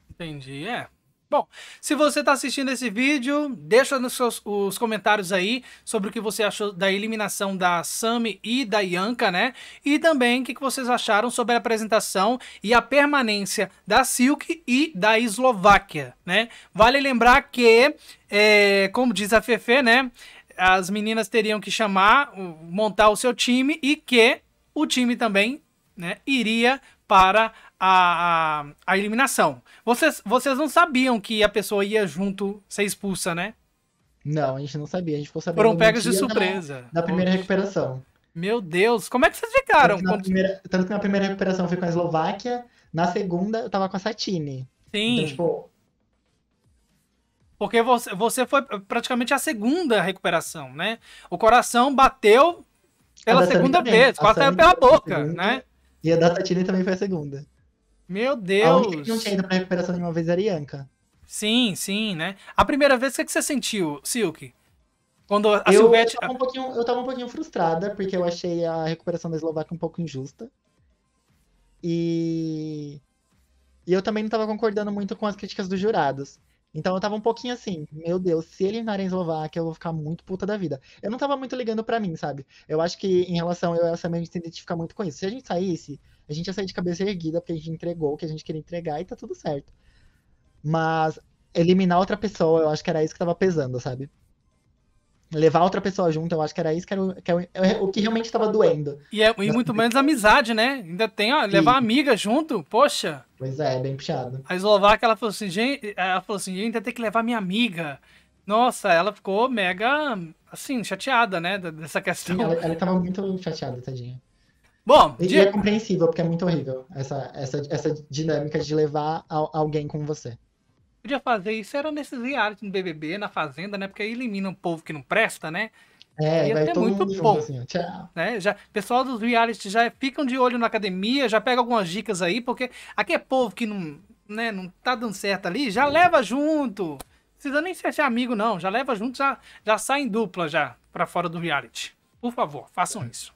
Entendi, é. Bom, se você está assistindo esse vídeo, deixa nos seus os comentários aí sobre o que você achou da eliminação da Sami e da Yanka, né? E também o que, que vocês acharam sobre a apresentação e a permanência da Silk e da Eslováquia, né? Vale lembrar que, é, como diz a Fefe, né? As meninas teriam que chamar, montar o seu time e que o time também né, iria para a, a, a, eliminação. Vocês, vocês não sabiam que a pessoa ia junto ser expulsa, né? Não, a gente não sabia. A gente ficou sabendo. Foram pegas de surpresa. Na, na primeira recuperação. Meu Deus, como é que vocês ficaram? Tanto, primeira, tanto que na primeira recuperação eu fui com a Eslováquia, na segunda eu tava com a Satine. Sim. Então, tipo... Porque você, você foi praticamente a segunda recuperação, né? O coração bateu pela segunda também. vez, quase saiu pela boca, né? E a Tatiana também foi a segunda. Meu Deus! A que não tinha ido pra recuperação de uma vez era Ianca. Sim, sim, né? A primeira vez, o que, é que você sentiu, Silk? Quando a eu, Silvete... eu, tava um pouquinho, eu tava um pouquinho frustrada, porque eu achei a recuperação da Eslováquia um pouco injusta. E... E eu também não tava concordando muito com as críticas dos jurados. Então eu tava um pouquinho assim, meu Deus, se eliminarem Eslováquia, eu vou ficar muito puta da vida. Eu não tava muito ligando para mim, sabe? Eu acho que em relação eu e essa a gente se identifica muito com isso. Se a gente saísse, a gente ia sair de cabeça erguida, porque a gente entregou o que a gente queria entregar e tá tudo certo. Mas eliminar outra pessoa, eu acho que era isso que tava pesando, sabe? levar outra pessoa junto, eu acho que era isso que era o que, era é é o, que realmente estava doendo. E, é, e muito menos amizade, né? Ainda tem, ó, levar amiga junto, poxa. Pois é, bem puxado. A Eslovaca, ela falou assim, gente, ela falou assim, ainda tem que levar minha amiga. Nossa, ela ficou mega, assim, chateada, né, dessa questão. Sim, ela, ela tava muito chateada, tadinha. Bom, e, é compreensível, porque é muito horrível essa, essa, essa dinâmica de levar alguém com você podia fazer isso era nesses reality no BBB, na Fazenda, né? Porque aí elimina um povo que não presta, né? É, vai todo muito mundo pouco, assim, tchau. Né? Já, pessoal dos reality já ficam de olho na academia, já pega algumas dicas aí, porque aqui é povo que não, né, não tá dando certo ali, já é. leva junto. Não precisa nem ser amigo, não. Já leva junto, já, já sai em dupla já para fora do reality. Por favor, façam é. isso.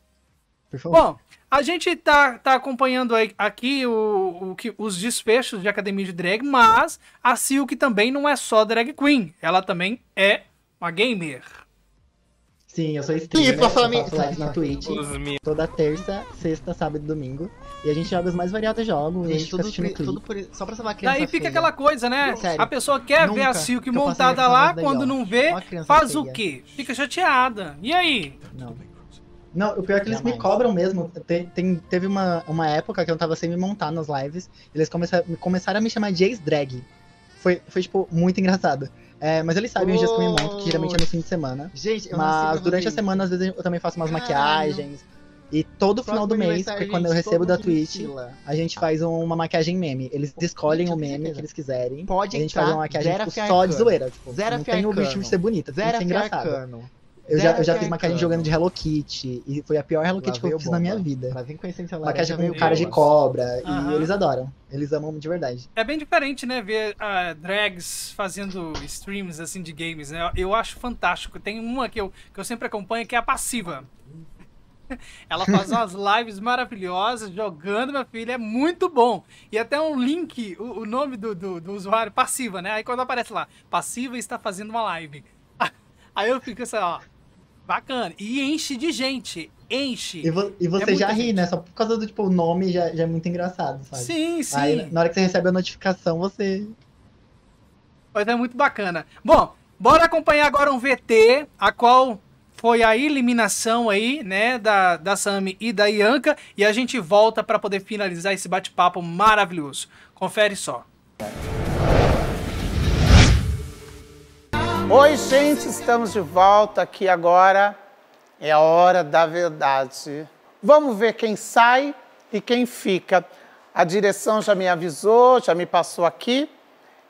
Bom, a gente tá, tá acompanhando aqui o, o que, os desfechos de Academia de Drag, mas a Silk também não é só drag queen, ela também é uma gamer. Sim, eu sou streamer, Sim, eu live na Twitch, toda terça, sexta, sábado e domingo. E a gente joga os mais variados jogos, gente, e a gente tudo, assistindo tudo por, só pra saber Daí fica feia. aquela coisa, né? Sério, a pessoa quer ver a Silk montada lá, quando não vê, faz feia. o quê? Fica chateada. E aí? Não. Não, o pior é que eles Jamais. me cobram mesmo. Tem, tem, teve uma, uma época que eu tava sem me montar nas lives. Eles começaram, começaram a me chamar de ex-drag. Foi, foi, tipo, muito engraçado. É, mas eles sabem oh. os dias que eu me monto, que geralmente é no fim de semana. Gente, eu Mas durante a semana, às vezes, eu também faço umas maquiagens. E todo Próximo final do mês, porque quando eu recebo da Twitch, a gente faz uma maquiagem meme. Eles escolhem o meme que eles quiserem. Pode a gente faz uma maquiagem tipo, só de zoeira. Tipo, zero não tem o objetivo de ser bonita, tem que ser engraçado. Eu já, eu já fiz maquiagem jogando de Hello Kitty. E foi a pior Hello Kitty que eu fiz bomba. na minha vida. Mas vem conhecendo Maquiagem com cara de cobra. E eles adoram. Eles amam de verdade. É bem diferente, né? Ver uh, drags fazendo streams assim de games, né? Eu acho fantástico. Tem uma que eu, que eu sempre acompanho que é a passiva. [laughs] Ela faz [laughs] umas lives maravilhosas jogando, minha filha, é muito bom. E até um link, o, o nome do, do, do usuário, passiva, né? Aí quando aparece lá, passiva está fazendo uma live. [laughs] Aí eu fico assim, ó, Bacana. E enche de gente. Enche. E, vo e é você é já ri, gente. né? Só por causa do tipo, o nome já, já é muito engraçado, sabe? Sim, sim. Aí, né, na hora que você recebe a notificação, você. Mas é muito bacana. Bom, bora acompanhar agora um VT, a qual foi a eliminação aí, né, da, da Sami e da Ianca. E a gente volta para poder finalizar esse bate-papo maravilhoso. Confere só. Música Oi, gente, estamos de volta aqui agora. É a hora da verdade. Vamos ver quem sai e quem fica. A direção já me avisou, já me passou aqui,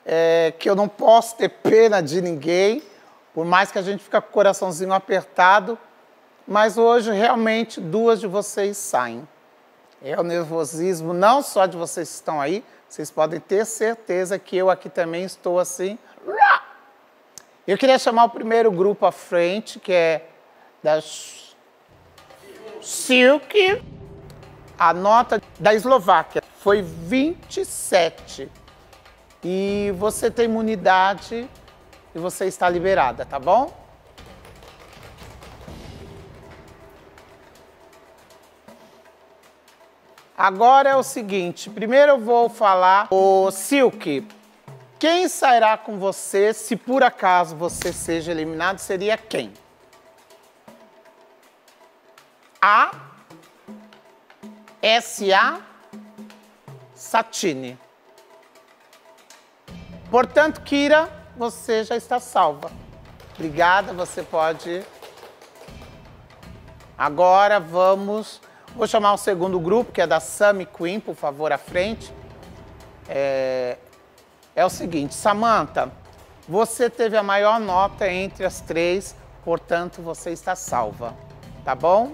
é, que eu não posso ter pena de ninguém, por mais que a gente fique com o coraçãozinho apertado, mas hoje realmente duas de vocês saem. É o nervosismo não só de vocês que estão aí, vocês podem ter certeza que eu aqui também estou assim. Eu queria chamar o primeiro grupo à frente, que é das Silk. A nota da Eslováquia foi 27. E você tem imunidade e você está liberada, tá bom? Agora é o seguinte, primeiro eu vou falar o Silk. Quem sairá com você se por acaso você seja eliminado seria quem? A. S.A. Satine. Portanto, Kira, você já está salva. Obrigada, você pode. Agora vamos. Vou chamar o segundo grupo, que é da Sammy Queen, por favor, à frente. É, é o seguinte, Samantha, você teve a maior nota entre as três, portanto você está salva, tá bom?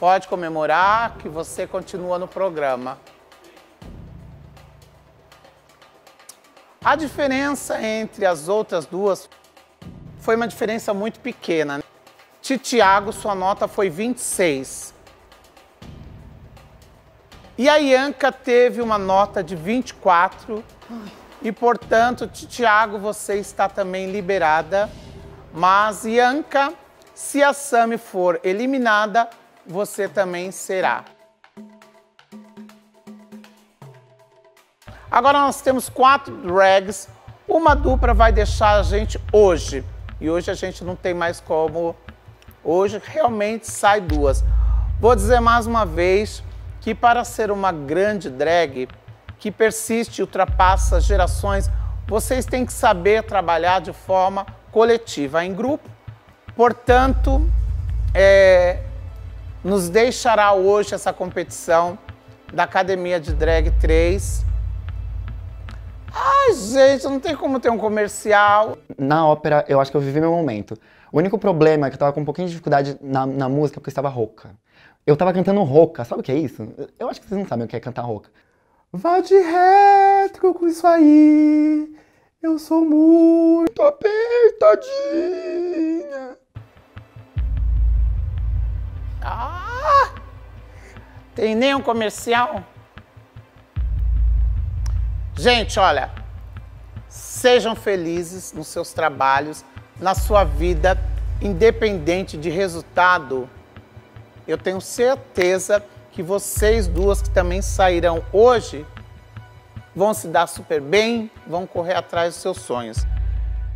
Pode comemorar que você continua no programa. A diferença entre as outras duas foi uma diferença muito pequena. Né? Titiago, sua nota foi 26. E a Ianca teve uma nota de 24 Ai. E, portanto, Tiago, você está também liberada. Mas, Yanka, se a Sami for eliminada, você também será. Agora nós temos quatro drags. Uma dupla vai deixar a gente hoje. E hoje a gente não tem mais como. Hoje realmente sai duas. Vou dizer mais uma vez que para ser uma grande drag, que persiste, e ultrapassa gerações. Vocês têm que saber trabalhar de forma coletiva, em grupo. Portanto, é, nos deixará hoje essa competição da Academia de Drag 3. Ai, gente, não tem como ter um comercial. Na ópera, eu acho que eu vivi meu momento. O único problema é que eu tava com um pouquinho de dificuldade na, na música porque eu estava rouca. Eu tava cantando rouca, sabe o que é isso? Eu acho que vocês não sabem o que é cantar rouca. Vá de reto com isso aí. Eu sou muito apertadinha. Ah! Tem nenhum comercial? Gente, olha, sejam felizes nos seus trabalhos, na sua vida, independente de resultado. Eu tenho certeza que que vocês duas que também sairão hoje vão se dar super bem, vão correr atrás dos seus sonhos.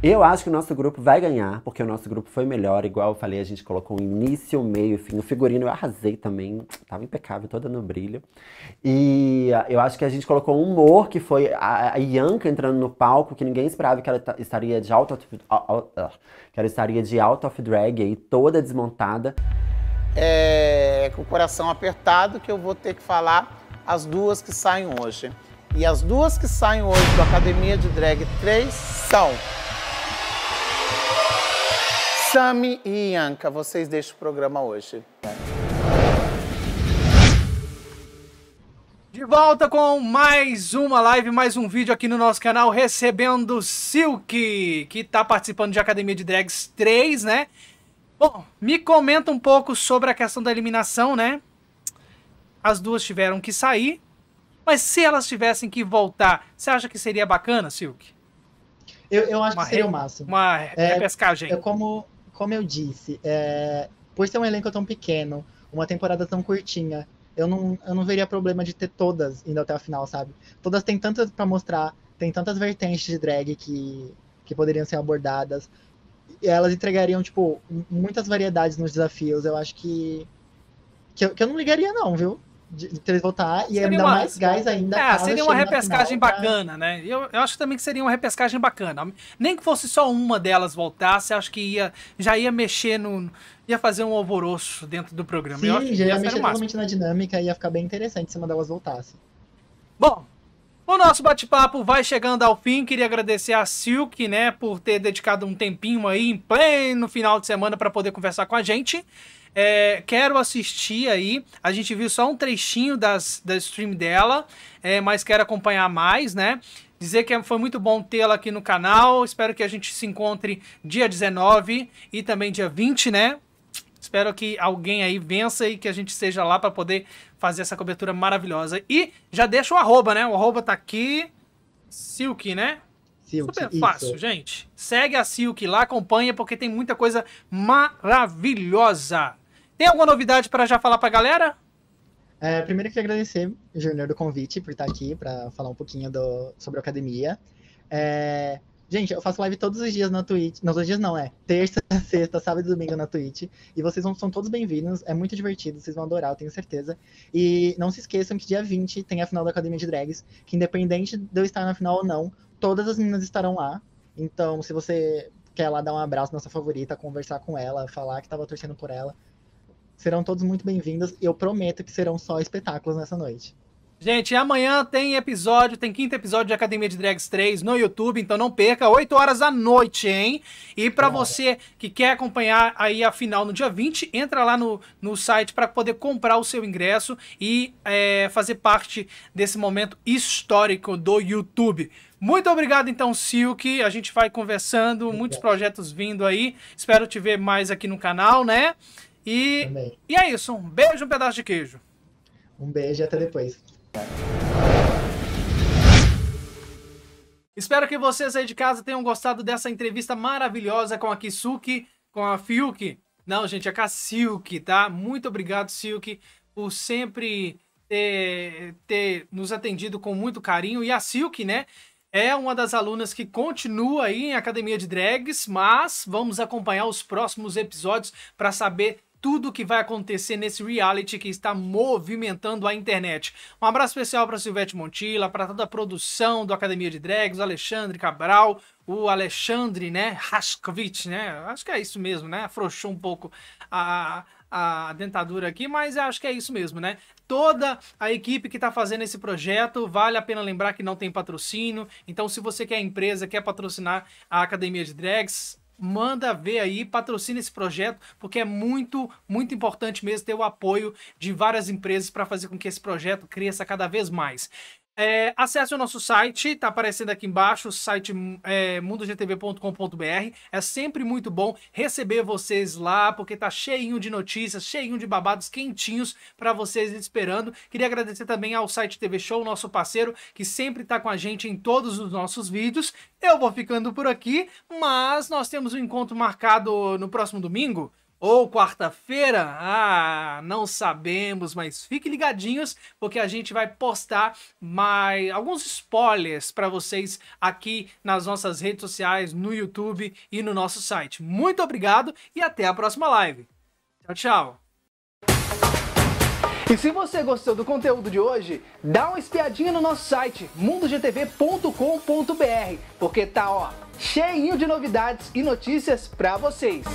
Eu acho que o nosso grupo vai ganhar, porque o nosso grupo foi melhor. Igual eu falei, a gente colocou o início, o meio, o fim. O figurino eu arrasei também, tava impecável, toda no brilho. E ah, eu acho que a gente colocou um humor, que foi a, Yanka Ianca entrando no palco, que ninguém esperava que ela estaria de alta... Ah, ah, que ela estaria de alta off drag aí, toda desmontada é, com o coração apertado que eu vou ter que falar as duas que saem hoje. E as duas que saem hoje do Academia de Drag 3 são. Sami e Ianca, vocês deixam o programa hoje. De volta com mais uma live, mais um vídeo aqui no nosso canal, recebendo Silk, que está participando de Academia de Drags 3, né? Bom, me comenta um pouco sobre a questão da eliminação, né? As duas tiveram que sair, mas se elas tivessem que voltar, você acha que seria bacana, Silk? Eu, eu acho uma que seria o máximo. Uma é, repescagem. É como, como eu disse, é, por ser um elenco tão pequeno, uma temporada tão curtinha, eu não, eu não veria problema de ter todas indo até a final, sabe? Todas têm tantas para mostrar, tem tantas vertentes de drag que, que poderiam ser abordadas elas entregariam, tipo, muitas variedades nos desafios. Eu acho que. Que eu, que eu não ligaria, não, viu? De, de voltar e seria ainda uma, mais gás ainda. É, seria uma repescagem né? bacana, né? Eu, eu acho também que seria uma repescagem bacana. Nem que fosse só uma delas voltasse, acho que ia, já ia mexer no. ia fazer um alvoroço dentro do programa. Sim, eu acho, já ia, ia mexer totalmente na dinâmica e ia ficar bem interessante se uma delas voltasse. Bom, o nosso bate-papo vai chegando ao fim. Queria agradecer a Silk, né, por ter dedicado um tempinho aí em pleno final de semana para poder conversar com a gente. É, quero assistir aí. A gente viu só um trechinho das, da stream dela, é, mas quero acompanhar mais, né? Dizer que é, foi muito bom tê-la aqui no canal. Espero que a gente se encontre dia 19 e também dia 20, né? Espero que alguém aí vença e que a gente esteja lá para poder fazer essa cobertura maravilhosa. E já deixa o arroba, né? O arroba tá aqui. Silk, né? Silk, Super fácil, gente. Segue a Silk lá, acompanha, porque tem muita coisa maravilhosa. Tem alguma novidade para já falar pra galera? É, primeiro eu queria agradecer, Júnior, do convite por estar aqui para falar um pouquinho do, sobre a academia. É, Gente, eu faço live todos os dias na Twitch. Não, todos os dias não, é. Terça, [laughs] sexta, sábado e domingo na Twitch. E vocês vão, são todos bem-vindos. É muito divertido, vocês vão adorar, eu tenho certeza. E não se esqueçam que dia 20 tem a final da Academia de Drags. Que independente de eu estar na final ou não, todas as meninas estarão lá. Então, se você quer lá dar um abraço na sua favorita, conversar com ela, falar que estava torcendo por ela, serão todos muito bem-vindos. Eu prometo que serão só espetáculos nessa noite. Gente, amanhã tem episódio, tem quinto episódio de Academia de Drags 3 no YouTube, então não perca, 8 horas da noite, hein? E para você que quer acompanhar aí a final no dia 20, entra lá no, no site para poder comprar o seu ingresso e é, fazer parte desse momento histórico do YouTube. Muito obrigado, então, Silk. A gente vai conversando, Muito muitos bom. projetos vindo aí. Espero te ver mais aqui no canal, né? E, e é isso. Um beijo, um pedaço de queijo. Um beijo e até depois. Espero que vocês aí de casa tenham gostado dessa entrevista maravilhosa com a Kisuki, com a Fiuk. Não, gente, é com a Silke, tá? Muito obrigado, Silke, por sempre ter, ter nos atendido com muito carinho. E a Silke, né? é uma das alunas que continua aí em Academia de Drags, mas vamos acompanhar os próximos episódios para saber tudo o que vai acontecer nesse reality que está movimentando a internet. Um abraço especial para Silvete Montilla, para toda a produção do Academia de Drags, o Alexandre Cabral, o Alexandre, né, Raskovic, né? Acho que é isso mesmo, né? Afrouxou um pouco a, a dentadura aqui, mas acho que é isso mesmo, né? Toda a equipe que está fazendo esse projeto, vale a pena lembrar que não tem patrocínio. Então, se você quer é empresa, quer patrocinar a Academia de Drags, manda ver aí, patrocina esse projeto, porque é muito, muito importante mesmo ter o apoio de várias empresas para fazer com que esse projeto cresça cada vez mais. É, acesse o nosso site, está aparecendo aqui embaixo, o site é, mundogtv.com.br. É sempre muito bom receber vocês lá, porque tá cheinho de notícias, cheinho de babados quentinhos para vocês esperando. Queria agradecer também ao site TV Show, nosso parceiro, que sempre está com a gente em todos os nossos vídeos. Eu vou ficando por aqui, mas nós temos um encontro marcado no próximo domingo ou quarta-feira? Ah, não sabemos, mas fiquem ligadinhos porque a gente vai postar mais alguns spoilers para vocês aqui nas nossas redes sociais, no YouTube e no nosso site. Muito obrigado e até a próxima live. Tchau, tchau. E se você gostou do conteúdo de hoje, dá uma espiadinha no nosso site mundogtv.com.br, porque tá ó, cheinho de novidades e notícias para vocês.